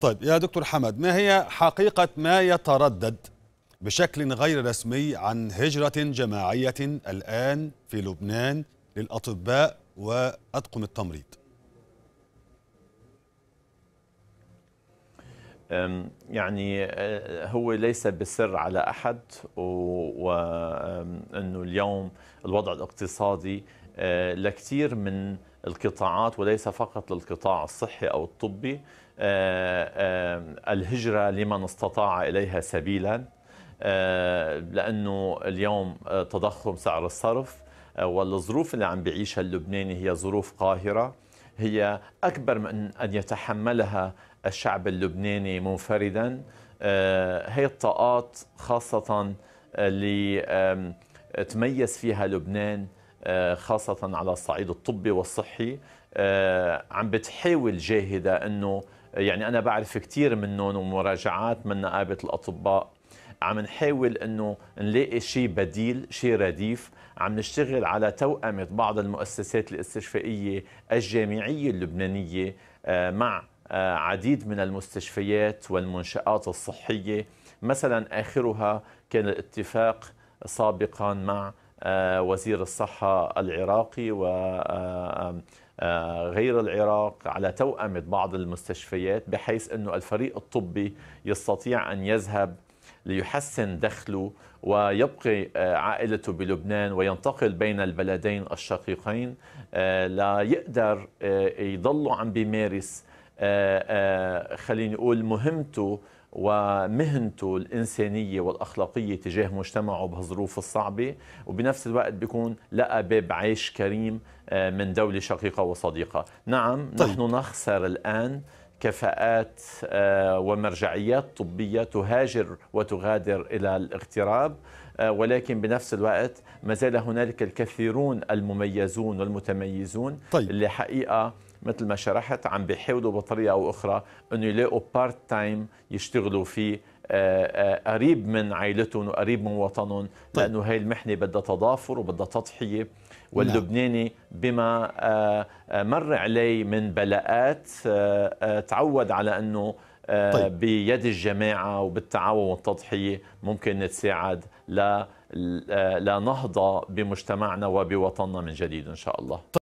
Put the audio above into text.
طيب يا دكتور حمد ما هي حقيقة ما يتردد بشكل غير رسمي عن هجرة جماعية الآن في لبنان للأطباء وأطقم التمريض يعني أه، هو ليس بسر على أحد وأنه اليوم الوضع الاقتصادي أه، لكثير من القطاعات وليس فقط للقطاع الصحي أو الطبي آه، آه، الهجرة لمن استطاع إليها سبيلا آه، لأنه اليوم تضخم سعر الصرف والظروف اللي عم بيعيشها اللبناني هي ظروف قاهرة هي أكبر من أن يتحملها الشعب اللبناني منفردا هي الطاقات خاصة اللي تميز فيها لبنان آه، خاصة على الصعيد الطبي والصحي آه، عم بتحاول جاهدة أنه يعني أنا بعرف كثير منهم ومراجعات من نقابة الأطباء عم نحاول انه نلاقي شيء بديل شيء رديف عم نشتغل على توأمة بعض المؤسسات الاستشفائية الجامعية اللبنانية آه، مع عديد من المستشفيات والمنشآت الصحية مثلا آخرها كان الاتفاق سابقا مع آه، وزير الصحة العراقي وغير آه، آه، العراق على توأمة بعض المستشفيات بحيث أنه الفريق الطبي يستطيع أن يذهب ليحسن دخله ويبقي عائلته بلبنان وينتقل بين البلدين الشقيقين لا يقدر يضلوا عم بيمارس آه، آه، خليني أقول مهمته ومهنته الإنسانية والأخلاقية تجاه مجتمعه بهالظروف الصعبة وبنفس الوقت بيكون لقى باب عيش كريم آه، من دولة شقيقة وصديقة نعم طيب. نحن نخسر الآن كفاءات آه، ومرجعيات طبية تهاجر وتغادر إلى الاغتراب آه، ولكن بنفس الوقت ما زال هنالك الكثيرون المميزون والمتميزون طيب. اللي حقيقة مثل ما شرحت عم بيحاولوا بطريقة أو أخرى أنه يلاقوا بارت تايم يشتغلوا فيه آه، آه، قريب من عائلتهم وقريب من وطنهم طيب. لانه هاي المحنه بدها تضافر وبدها تضحيه واللبناني نعم. بما آه، مر عليه من بلاءات تعود على انه طيب. بيد الجماعه وبالتعاون والتضحيه ممكن نتساعد لنهضه بمجتمعنا وبوطننا من جديد ان شاء الله